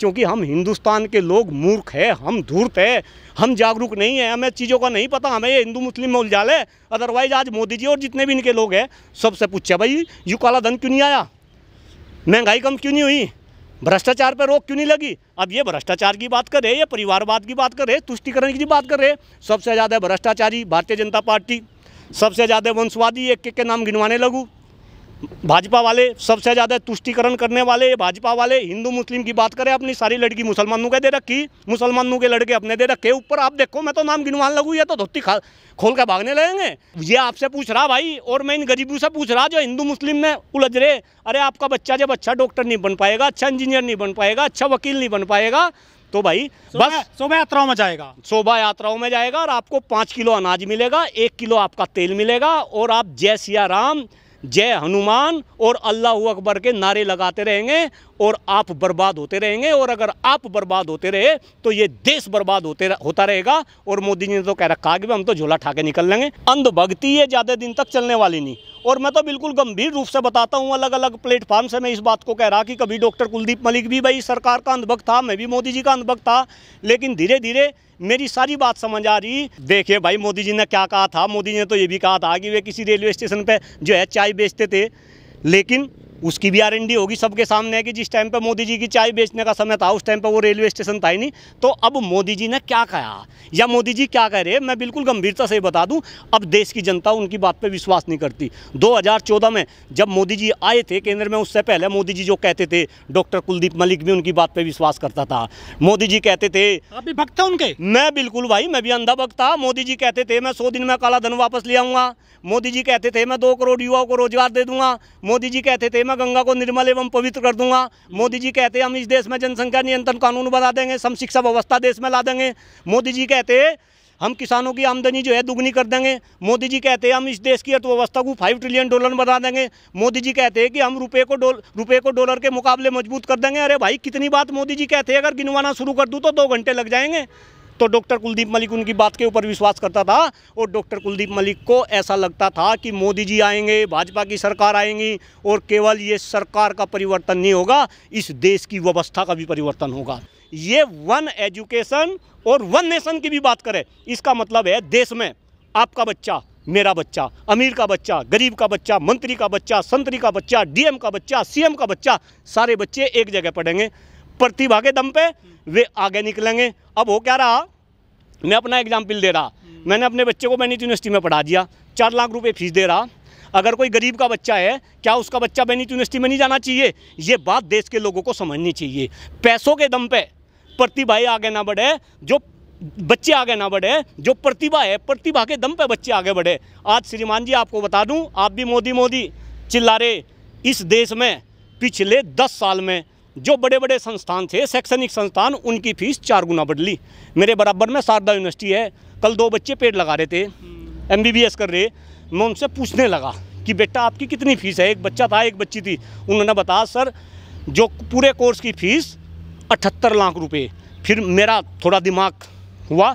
क्योंकि हम हिंदुस्तान के लोग मूर्ख है हम धूर्त है हम जागरूक नहीं है हमें चीज़ों का नहीं पता हमें ये हिंदू मुस्लिम में उलझाल है अदरवाइज आज मोदी जी और जितने भी इनके लोग हैं सबसे पूछा भाई यू काला धन क्यों नहीं आया महंगाई कम क्यों नहीं हुई भ्रष्टाचार पर रोक क्यों नहीं लगी अब ये भ्रष्टाचार की बात कर रहे या परिवारवाद की बात कर रहे तुष्टिकरण की बात कर रहे सबसे ज़्यादा भ्रष्टाचारी भारतीय जनता पार्टी सबसे ज़्यादा वंशवादी एक के नाम गिनवाने लगूँ भाजपा वाले सबसे ज़्यादा तुष्टिकरण करने वाले भाजपा वाले हिंदू मुस्लिम की बात करें अपनी सारी लड़की मुसलमानों के दे रखी मुसलमानों के लड़के अपने दे रखे ऊपर आप देखो मैं तो नाम गिनवान लगू ये तो धोती खा खोल के भागने लगेंगे ये आपसे पूछ रहा भाई और मैं इन गरीबों से पूछ रहा जो हिंदू मुस्लिम में उलझ रहे अरे आपका बच्चा जब अच्छा डॉक्टर नहीं बन पाएगा अच्छा इंजीनियर नहीं बन पाएगा अच्छा वकील नहीं बन पाएगा तो भाई बस शोभा यात्राओं में जाएगा शोभा यात्राओं में जाएगा और आपको पाँच किलो अनाज मिलेगा एक किलो आपका तेल मिलेगा और आप जय सिया राम जय हनुमान और अल्लाह अकबर के नारे लगाते रहेंगे और आप बर्बाद होते रहेंगे और अगर आप बर्बाद होते रहे तो ये देश बर्बाद होते रह, होता रहेगा और मोदी जी ने तो कह रखा कि हम तो झोला ठाके निकल लेंगे अंधभक्ति ये ज़्यादा दिन तक चलने वाली नहीं और मैं तो बिल्कुल गंभीर रूप से बताता हूँ अलग अलग प्लेटफॉर्म से मैं इस बात को कह रहा कि कभी डॉक्टर कुलदीप मलिक भी भाई सरकार का अंधभक्त था मैं भी मोदी जी का अंधभक्त था लेकिन धीरे धीरे मेरी सारी बात समझ आ रही देखिए भाई मोदी जी ने क्या कहा था मोदी जी ने तो ये भी कहा था कि वे किसी रेलवे स्टेशन पर जो है चाय बेचते थे लेकिन उसकी भी आरएनडी होगी सबके सामने है कि जिस टाइम पे मोदी जी की चाय बेचने का समय था उस टाइम पे वो रेलवे स्टेशन था ही नहीं तो अब मोदी जी ने क्या कहा या मोदी जी क्या कह रहे हैं मैं बिल्कुल गंभीरता से बता दूं अब देश की जनता उनकी बात पे विश्वास नहीं करती 2014 में जब मोदी जी आए थे केंद्र में उससे पहले मोदी जी जो कहते थे डॉक्टर कुलदीप मलिक भी उनकी बात पर विश्वास करता था मोदी जी कहते थे अभी भक्त उनके मैं बिल्कुल भाई मैं भी अंधा भक्त था मोदी जी कहते थे मैं सौ दिन में काला धन वापस ले आऊँगा मोदी जी कहते थे मैं दो करोड़ युवाओं को रोजगार दे दूंगा मोदी जी कहते थे मैं गंगा को निर्मल एवं पवित्र कर दूंगा मोदी जी कहते हम इस देश में जनसंख्या नियंत्रण कानून बना देंगे सम शिक्षा व्यवस्था देश में ला देंगे मोदी जी कहते हम किसानों की आमदनी जो है दुगनी कर देंगे मोदी जी कहते हैं हम इस देश की अर्थव्यवस्था को फाइव ट्रिलियन डॉलर बना देंगे मोदी जी कहते हैं कि हम रुपए को डॉल रुपये को डॉलर के मुकाबले मजबूत कर देंगे अरे भाई कितनी बात मोदी जी कहते हैं अगर गिनवाना शुरू कर दूँ तो दो घंटे लग जाएंगे तो डॉक्टर कुलदीप मलिक उनकी बात के ऊपर विश्वास करता था और डॉक्टर कुलदीप मलिक को ऐसा लगता था कि मोदी जी आएंगे भाजपा की सरकार आएंगी और केवल ये सरकार का परिवर्तन नहीं होगा इस देश की व्यवस्था का भी परिवर्तन होगा ये वन एजुकेशन और वन नेशन की भी बात करें इसका मतलब है देश में आपका बच्चा मेरा बच्चा अमीर का बच्चा गरीब का बच्चा मंत्री का बच्चा संतरी का बच्चा डीएम का बच्चा सीएम का बच्चा सारे बच्चे एक जगह पढ़ेंगे प्रतिभा के दम पे वे आगे निकलेंगे अब हो क्या रहा मैं अपना एग्जाम्पल दे रहा हम्म। मैंने अपने बच्चे को बैनीत यूनिवर्सिटी में पढ़ा दिया चार लाख रुपये फीस दे रहा अगर कोई गरीब का बच्चा है क्या उसका बच्चा बेनित यूनिवर्सिटी में नहीं जाना चाहिए ये बात देश के लोगों को समझनी चाहिए पैसों के दम पे प्रतिभाएँ आगे ना बढ़े जो बच्चे आगे ना बढ़े जो प्रतिभा है प्रतिभा के दम पे बच्चे आगे बढ़े आज श्रीमान जी आपको बता दूं आप भी मोदी मोदी चिल्ला रहे इस देश में पिछले दस साल में जो बड़े बड़े संस्थान थे शैक्षणिक संस्थान उनकी फीस चार गुना बदली मेरे बराबर में शारदा यूनिवर्सिटी है कल दो बच्चे पेड़ लगा रहे थे एम कर रहे मैं उनसे पूछने लगा कि बेटा आपकी कितनी फ़ीस है एक बच्चा था एक बच्ची थी उन्होंने बताया सर जो पूरे कोर्स की फ़ीस अठहत्तर लाख रुपए फिर मेरा थोड़ा दिमाग हुआ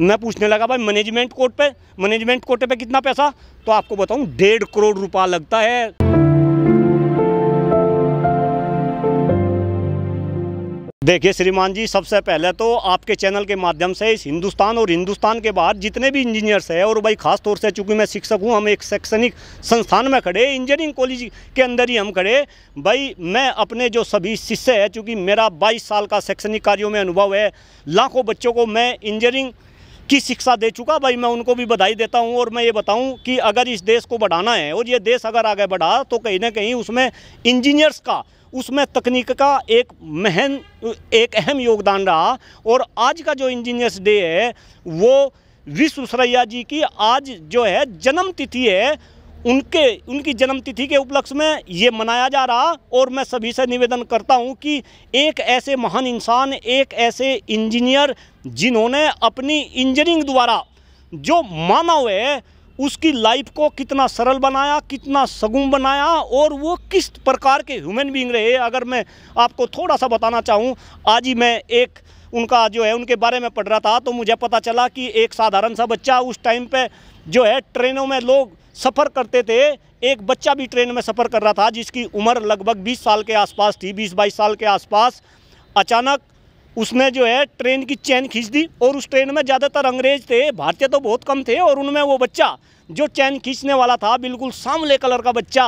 मैं पूछने लगा भाई मैनेजमेंट कोर्ट पे मैनेजमेंट कोर्ट पे कितना पैसा तो आपको बताऊं डेढ़ करोड़ रुपया लगता है देखिए श्रीमान जी सबसे पहले तो आपके चैनल के माध्यम से इस हिंदुस्तान और हिंदुस्तान के बाहर जितने भी इंजीनियर्स हैं और भाई खास तौर से चूंकि मैं शिक्षक हूं हम एक शैक्षणिक संस्थान में खड़े इंजीनियरिंग कॉलेज के अंदर ही हम खड़े भाई मैं अपने जो सभी शिष्य है चूँकि मेरा बाईस साल का शैक्षणिक कार्यों में अनुभव है लाखों बच्चों को मैं इंजीनियरिंग की शिक्षा दे चुका भाई मैं उनको भी बधाई देता हूँ और मैं ये बताऊँ कि अगर इस देश को बढ़ाना है और ये देश अगर आगे बढ़ा तो कहीं ना कहीं उसमें इंजीनियर्स का उसमें तकनीक का एक महन एक अहम योगदान रहा और आज का जो इंजीनियर्स डे है वो विश्व सरैया जी की आज जो है जन्म तिथि है उनके उनकी जन्मतिथि के उपलक्ष्य में ये मनाया जा रहा और मैं सभी से निवेदन करता हूँ कि एक ऐसे महान इंसान एक ऐसे इंजीनियर जिन्होंने अपनी इंजीनियरिंग द्वारा जो मानव है उसकी लाइफ को कितना सरल बनाया कितना सगुम बनाया और वो किस प्रकार के ह्यूमन बींग रहे अगर मैं आपको थोड़ा सा बताना चाहूँ आज ही मैं एक उनका जो है उनके बारे में पढ़ रहा था तो मुझे पता चला कि एक साधारण सा बच्चा उस टाइम पे जो है ट्रेनों में लोग सफ़र करते थे एक बच्चा भी ट्रेन में सफ़र कर रहा था जिसकी उम्र लगभग 20 साल के आसपास थी 20-22 साल के आसपास अचानक उसने जो है ट्रेन की चैन खींच दी और उस ट्रेन में ज़्यादातर अंग्रेज थे भारतीय तो बहुत कम थे और उनमें वो बच्चा जो चैन खींचने वाला था बिल्कुल सांवले कलर का बच्चा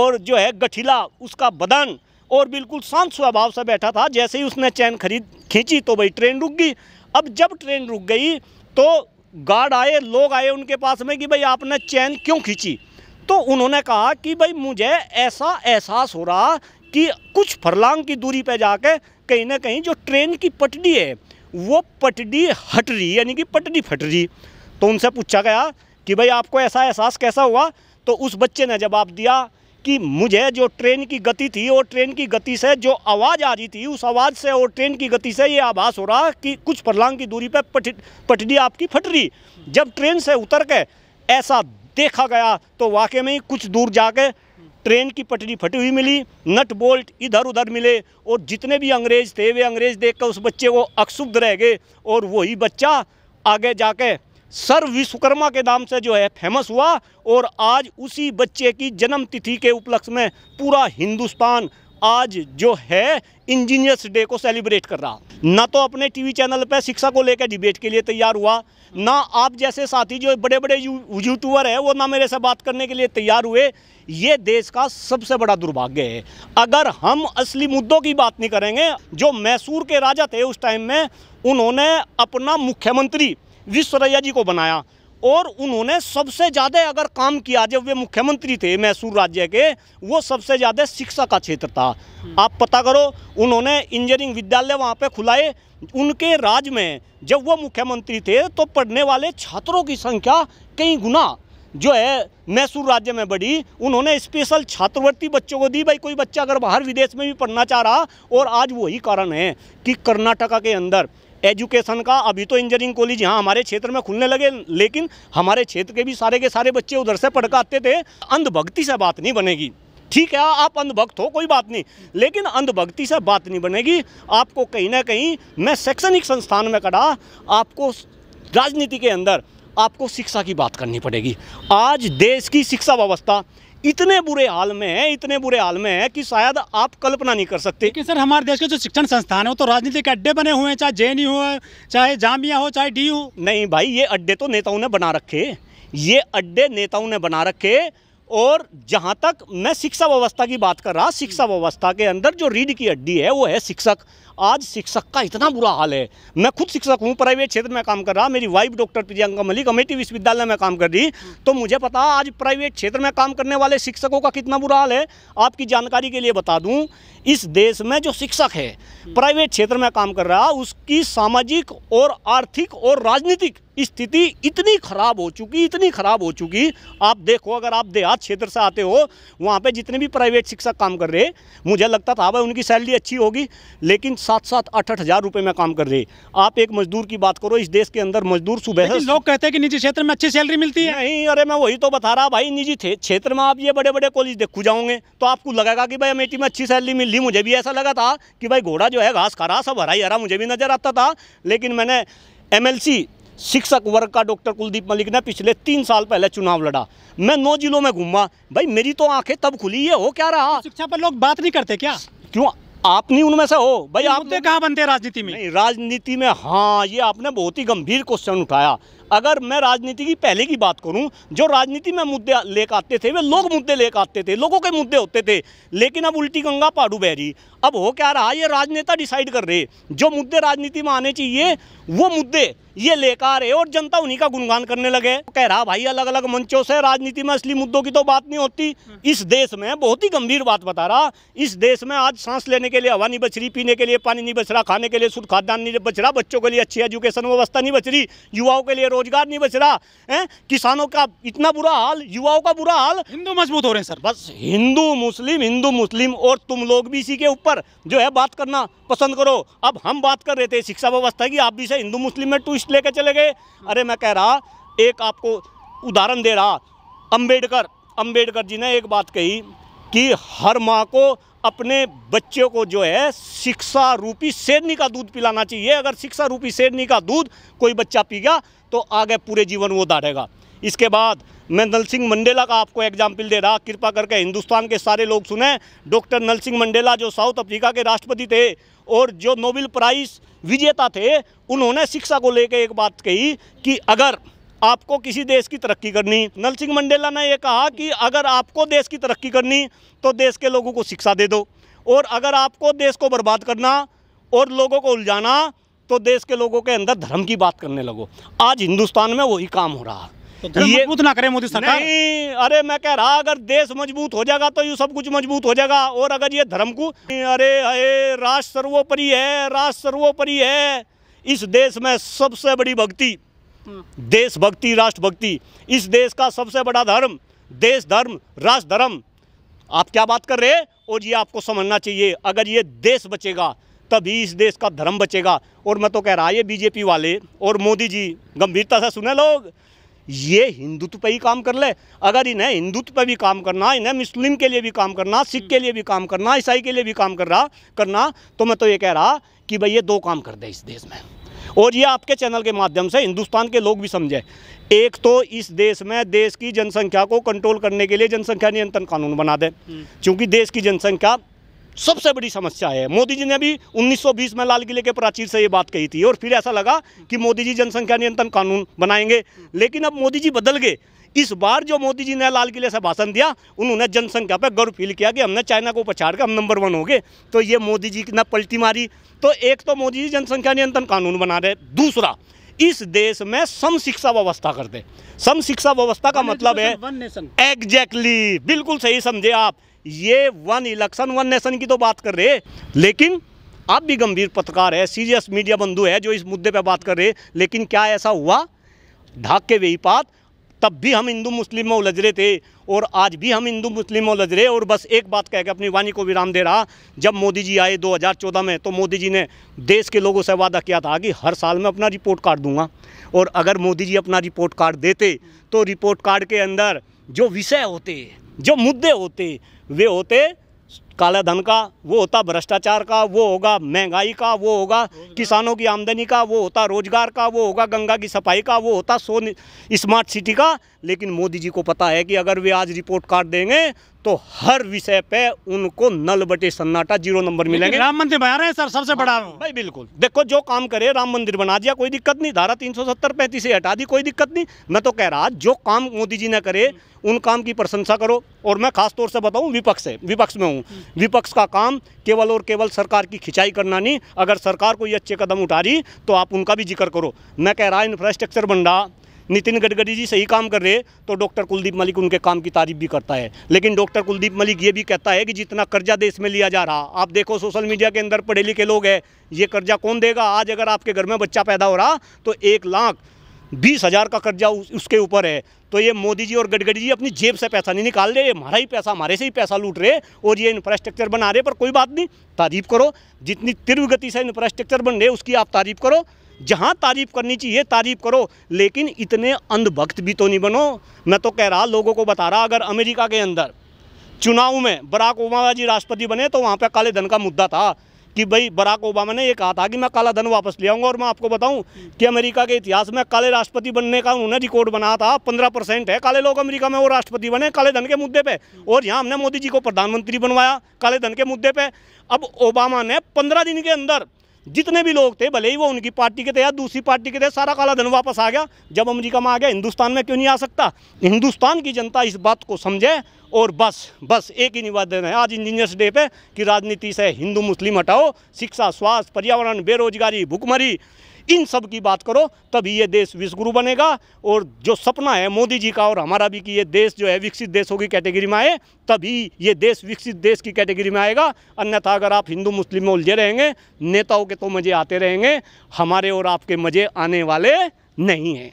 और जो है गठिला उसका बदन और बिल्कुल शांत स्वभाव से बैठा था जैसे ही उसने चैन खरीद खींची तो भाई ट्रेन रुक गई अब जब ट्रेन रुक गई तो गार्ड आए लोग आए उनके पास में कि भाई आपने चैन क्यों खींची तो उन्होंने कहा कि भाई मुझे ऐसा एहसास हो रहा कि कुछ फरलांग की दूरी पर जाके कहीं ना कहीं जो ट्रेन की पटड़ी है वो पटड़ी हट रही यानी कि पटड़ी फट रही तो उनसे पूछा गया कि भाई आपको ऐसा एहसास कैसा हुआ तो उस बच्चे ने जवाब दिया कि मुझे जो ट्रेन की गति थी और ट्रेन की गति से जो आवाज़ आ रही थी उस आवाज़ से और ट्रेन की गति से ये आभास हो रहा कि कुछ फरलांग की दूरी पर पट पटड़ी आपकी फट रही जब ट्रेन से उतर के ऐसा देखा गया तो वाकई में कुछ दूर जाके ट्रेन की पटरी फटी हुई मिली नट बोल्ट इधर उधर मिले और जितने भी अंग्रेज़ थे वे अंग्रेज़ देख उस बच्चे को अक्षुब्ध रह गए और वही बच्चा आगे जाके सर विश्वकर्मा के नाम से जो है फेमस हुआ और आज उसी बच्चे की जन्म तिथि के उपलक्ष्य में पूरा हिंदुस्तान आज जो है इंजीनियर्स डे को सेलिब्रेट कर रहा ना तो अपने टीवी चैनल पर शिक्षा को लेकर डिबेट के लिए तैयार हुआ ना आप जैसे साथी जो बड़े बड़े यूट्यूबर हैं वो ना मेरे से बात करने के लिए तैयार हुए ये देश का सबसे बड़ा दुर्भाग्य है अगर हम असली मुद्दों की बात नहीं करेंगे जो मैसूर के राजा थे उस टाइम में उन्होंने अपना मुख्यमंत्री विश्वरैया जी को बनाया और उन्होंने सबसे ज़्यादा अगर काम किया जब वे मुख्यमंत्री थे मैसूर राज्य के वो सबसे ज़्यादा शिक्षा का क्षेत्र था हम्म। आप पता करो उन्होंने इंजीनियरिंग विद्यालय वहाँ पे खुलाए उनके राज में जब वो मुख्यमंत्री थे तो पढ़ने वाले छात्रों की संख्या कई गुना जो है मैसूर राज्य में बढ़ी उन्होंने स्पेशल छात्रवृत्ति बच्चों को दी भाई कोई बच्चा अगर बाहर विदेश में भी पढ़ना चाह रहा और आज वही कारण है कि कर्नाटका के अंदर एजुकेशन का अभी तो इंजीनियरिंग कॉलेज यहाँ हमारे क्षेत्र में खुलने लगे लेकिन हमारे क्षेत्र के भी सारे के सारे बच्चे उधर से पढ़ आते थे अंधभक्ति से बात नहीं बनेगी ठीक है आप अंधभक्त हो कोई बात नहीं लेकिन अंधभक्ति से बात नहीं बनेगी आपको कहीं ना कहीं मैं शैक्षणिक संस्थान में कड़ा आपको राजनीति के अंदर आपको शिक्षा की बात करनी पड़ेगी आज देश की शिक्षा व्यवस्था इतने बुरे हाल में है इतने बुरे हाल में है कि शायद आप कल्पना नहीं कर सकते कि सर हमारे देश के जो शिक्षण संस्थान है वो तो राजनीति के अड्डे बने हुए हैं चाहे जे हो चाहे जामिया हो चाहे डी हो नहीं भाई ये अड्डे तो नेताओं ने बना रखे ये अड्डे नेताओं ने बना रखे और जहाँ तक मैं शिक्षा व्यवस्था की बात कर रहा शिक्षा व्यवस्था के अंदर जो रीढ़ की हड्डी है वो है शिक्षक आज शिक्षक का इतना बुरा हाल है मैं खुद शिक्षक हूँ प्राइवेट क्षेत्र में काम कर रहा मेरी वाइफ डॉक्टर प्रियंका मलिक अमेठी विश्वविद्यालय में काम कर रही तो मुझे पता आज प्राइवेट क्षेत्र में काम करने वाले शिक्षकों का कितना बुरा हाल है आपकी जानकारी के लिए बता दूँ इस देश में जो शिक्षक है प्राइवेट क्षेत्र में काम कर रहा उसकी सामाजिक और आर्थिक और राजनीतिक स्थिति इतनी ख़राब हो चुकी इतनी ख़राब हो चुकी आप देखो अगर आप देहात क्षेत्र से आते हो वहाँ पे जितने भी प्राइवेट शिक्षक काम कर रहे मुझे लगता था भाई उनकी सैलरी अच्छी होगी लेकिन सात सात आठ आठ हज़ार रुपये में काम कर रहे आप एक मजदूर की बात करो इस देश के अंदर मजदूर सुबह लोग कहते हैं कि निजी क्षेत्र में अच्छी सैलरी मिलती है नहीं अरे मैं वही तो बता रहा भाई निजी क्षेत्र में आप ये बड़े बड़े कॉलेज देखू जाओगे तो आपको लगेगा कि भाई अमेठी में अच्छी सैलरी मिल दिल्ली मुझे भी ऐसा लगा था कि भाई घोड़ा जो है घास खा रहा सब हरा ही हरा मुझे भी नज़र आता था लेकिन मैंने एमएलसी शिक्षक वर्ग का डॉक्टर कुलदीप मलिक ने पिछले तीन साल पहले चुनाव लड़ा मैं नौ जिलों में घूमा भाई मेरी तो आंखें तब खुली है हो क्या रहा शिक्षा पर लोग बात नहीं करते क्या क्यों आप नहीं उनमें से हो भाई आपने कहाँ बनते राजनीति में राजनीति में हाँ ये आपने बहुत ही गंभीर क्वेश्चन उठाया अगर मैं राजनीति की पहले की बात करूं जो राजनीति में मुद्दे लेकर आते थे वे लोग मुद्दे लेकर आते थे लोगों के मुद्दे होते थे लेकिन अब उल्टी गंगा पाडू बहरी अब हो क्या रहा ये राजनेता डिसाइड कर रहे जो मुद्दे राजनीति में आने चाहिए वो मुद्दे ये लेकर आ रहे और जनता उन्हीं का गुणगान करने लगे कह रहा भाई अलग अलग मंचों से राजनीति में असली मुद्दों की तो बात नहीं होती इस देश में बहुत ही गंभीर बात बता रहा इस देश में आज सांस लेने के लिए हवा नहीं बच रही पीने के लिए पानी नहीं बच रहा खाने के लिए शुद्ध खाद्यान्न नहीं बच रहा बच्चों के लिए अच्छी एजुकेशन व्यवस्था नहीं बच रही युवाओं के लिए रोज रोजगार नहीं बच रहा है किसानों का इतना बुरा हाल युवाओं का बुरा हाल हिंदू मजबूत हो रहे हैं सर बस हिंदू मुस्लिम हिंदू मुस्लिम और तुम लोग भी इसी के ऊपर जो है बात करना पसंद करो अब हम बात कर रहे थे शिक्षा व्यवस्था की आप भी से हिंदू मुस्लिम में ट्विस्ट लेके चले गए अरे मैं कह रहा एक आपको उदाहरण दे रहा अम्बेडकर अम्बेडकर जी ने एक बात कही कि हर माँ को अपने बच्चों को जो है शिक्षा रूपी शेरनी का दूध पिलाना चाहिए अगर शिक्षा रूपी शेरनी का दूध कोई बच्चा पी गया तो आगे पूरे जीवन वो दाटेगा इसके बाद मैं नल सिंह मंडेला का आपको एग्जाम्पल दे रहा कृपा करके हिंदुस्तान के सारे लोग सुने डॉक्टर नल सिंह मंडेला जो साउथ अफ्रीका के राष्ट्रपति थे और जो नोबेल प्राइज विजेता थे उन्होंने शिक्षा को लेकर एक बात कही कि अगर आपको किसी देश की तरक्की करनी नल सिंह मंडेला ने यह कहा कि अगर आपको देश की तरक्की करनी तो देश के लोगों को शिक्षा दे दो और अगर आपको देश को बर्बाद करना और लोगों को उलझाना तो देश के लोगों के अंदर धर्म की बात करने लगो आज हिंदुस्तान में वही काम हो रहा है तो ये ना करें मोदी सरकार नहीं अरे मैं कह रहा अगर देश मजबूत हो जाएगा तो ये सब कुछ मजबूत हो जाएगा और अगर ये धर्म को अरे अरे राष्ट्र सर्वोपरि है राष्ट्र सर्वोपरि है इस देश में सबसे बड़ी भक्ति हाँ। देश भक्ति राष्ट्र भक्ति इस देश का सबसे बड़ा धर्म देश धर्म राष्ट्र धर्म आप क्या बात कर रहे हैं और ये आपको समझना चाहिए अगर ये देश बचेगा तभी इस देश का धर्म बचेगा और मैं तो कह रहा ये बीजेपी वाले और मोदी जी गंभीरता से सुने लोग ये हिंदुत्व पर ही काम कर ले अगर इन्हें हिंदुत्व पर भी काम करना इन्हें मुस्लिम के लिए भी काम करना सिख के लिए भी काम करना ईसाई के लिए भी काम कर रहा करना तो मैं तो ये कह रहा कि भाई ये दो काम कर दे इस देश में और ये आपके चैनल के माध्यम से हिंदुस्तान के लोग भी समझे एक तो इस देश में देश की जनसंख्या को कंट्रोल करने के लिए जनसंख्या नियंत्रण कानून बना दें हम्म। क्योंकि देश की जनसंख्या सबसे बड़ी समस्या है मोदी जी ने भी 1920 में लाल किले के प्राचीर से ये बात कही थी और फिर ऐसा लगा कि मोदी जी जनसंख्या नियंत्रण कानून बनाएंगे लेकिन अब मोदी जी बदल गए इस बार जो मोदी जी ने लाल किले से भाषण दिया उन्होंने जनसंख्या पर गर्व फील किया कि हमने चाइना को पछाड़ के हम नंबर वन हो गए तो ये मोदी जी ने पलटी मारी तो एक तो मोदी जी जनसंख्या नियंत्रण कानून बना रहे दूसरा इस देश में सम शिक्षा व्यवस्था कर दे सम शिक्षा व्यवस्था का तो मतलब तो है एग्जैक्टली बिल्कुल सही समझे आप ये वन इलेक्शन वन नेशन की तो बात कर रहे लेकिन आप भी गंभीर पत्रकार है सीरियस मीडिया बंधु है जो इस मुद्दे पर बात कर रहे लेकिन क्या ऐसा हुआ ढाक के वही तब भी हम हिंदू मुस्लिम में उलझ थे और आज भी हम हिंदू मुस्लिम में उलझ और बस एक बात कह के अपनी वाणी को विराम दे रहा जब मोदी जी आए 2014 में तो मोदी जी ने देश के लोगों से वादा किया था कि हर साल मैं अपना रिपोर्ट कार्ड दूंगा और अगर मोदी जी अपना रिपोर्ट कार्ड देते तो रिपोर्ट कार्ड के अंदर जो विषय होते जो मुद्दे होते वे होते काला धन का वो होता भ्रष्टाचार का वो होगा महंगाई का वो होगा किसानों की आमदनी का वो होता रोजगार का वो होगा गंगा की सफाई का वो होता सोन स्मार्ट सिटी का लेकिन मोदी जी को पता है कि अगर वे आज रिपोर्ट कार्ड देंगे तो हर विषय पे उनको नल बटे सन्नाटा जीरो नंबर मिलेंगे राम मंदिर बना रहे हैं सर सबसे बड़ा भाई बिल्कुल देखो जो काम करे राम मंदिर बना दिया कोई दिक्कत नहीं धारा तीन सौ सत्तर पैंतीस हटा दी कोई दिक्कत नहीं मैं तो कह रहा जो काम मोदी जी ने करे उन काम की प्रशंसा करो और मैं खासतौर से बताऊँ विपक्ष से विपक्ष में हूँ विपक्ष का काम केवल और केवल सरकार की खिंचाई करना नहीं अगर सरकार कोई अच्छे कदम उठा रही तो आप उनका भी जिक्र करो मैं कह रहा इंफ्रास्ट्रक्चर बन रहा नितिन गडकरी जी सही काम कर रहे हैं तो डॉक्टर कुलदीप मलिक उनके काम की तारीफ भी करता है लेकिन डॉक्टर कुलदीप मलिक ये भी कहता है कि जितना कर्जा देश में लिया जा रहा आप देखो सोशल मीडिया के अंदर पढ़े लिखे लोग हैं ये कर्जा कौन देगा आज अगर आपके घर में बच्चा पैदा हो रहा तो एक लाख बीस हज़ार का कर्जा उसके ऊपर है तो ये मोदी जी और गडकरी जी अपनी जेब से पैसा नहीं निकाल रहे हमारा ही पैसा हमारे से ही पैसा लूट रहे और ये इंफ्रास्ट्रक्चर बना रहे पर कोई बात नहीं तारीफ करो जितनी तीव्र गति से इंफ्रास्ट्रक्चर बन रहे उसकी आप तारीफ करो जहाँ तारीफ़ करनी चाहिए तारीफ़ करो लेकिन इतने अंधभक्त भी तो नहीं बनो मैं तो कह रहा लोगों को बता रहा अगर अमेरिका के अंदर चुनाव में बराक ओबामा जी राष्ट्रपति बने तो वहाँ पर काले धन का मुद्दा था कि भाई बराक ओबामा ने ये कहा था कि मैं काला धन वापस ले आऊँगा और मैं आपको बताऊं कि अमेरिका के इतिहास में काले राष्ट्रपति बनने का उन्होंने रिकॉर्ड बनाया था पंद्रह परसेंट है काले लोग अमेरिका में वो राष्ट्रपति बने काले धन के मुद्दे पर और यहाँ हमने मोदी जी को प्रधानमंत्री बनवाया काले धन के मुद्दे पर अब ओबामा ने पंद्रह दिन के अंदर जितने भी लोग थे भले ही वो उनकी पार्टी के थे या दूसरी पार्टी के थे सारा काला धन वापस आ गया जब अमरीका में आ गया हिंदुस्तान में क्यों नहीं आ सकता हिंदुस्तान की जनता इस बात को समझे और बस बस एक ही निवेदन है आज इंजीनियर्स डे पे कि राजनीति से हिंदू मुस्लिम हटाओ शिक्षा स्वास्थ्य पर्यावरण बेरोजगारी भुखमरी इन सब की बात करो तभी ये देश विश्वगुरु बनेगा और जो सपना है मोदी जी का और हमारा भी कि ये देश जो है विकसित देशों की कैटेगरी में आए तभी ये देश विकसित देश की कैटेगरी में आएगा अन्यथा अगर आप हिंदू मुस्लिम में उलझे रहेंगे नेताओं के तो मज़े आते रहेंगे हमारे और आपके मज़े आने वाले नहीं हैं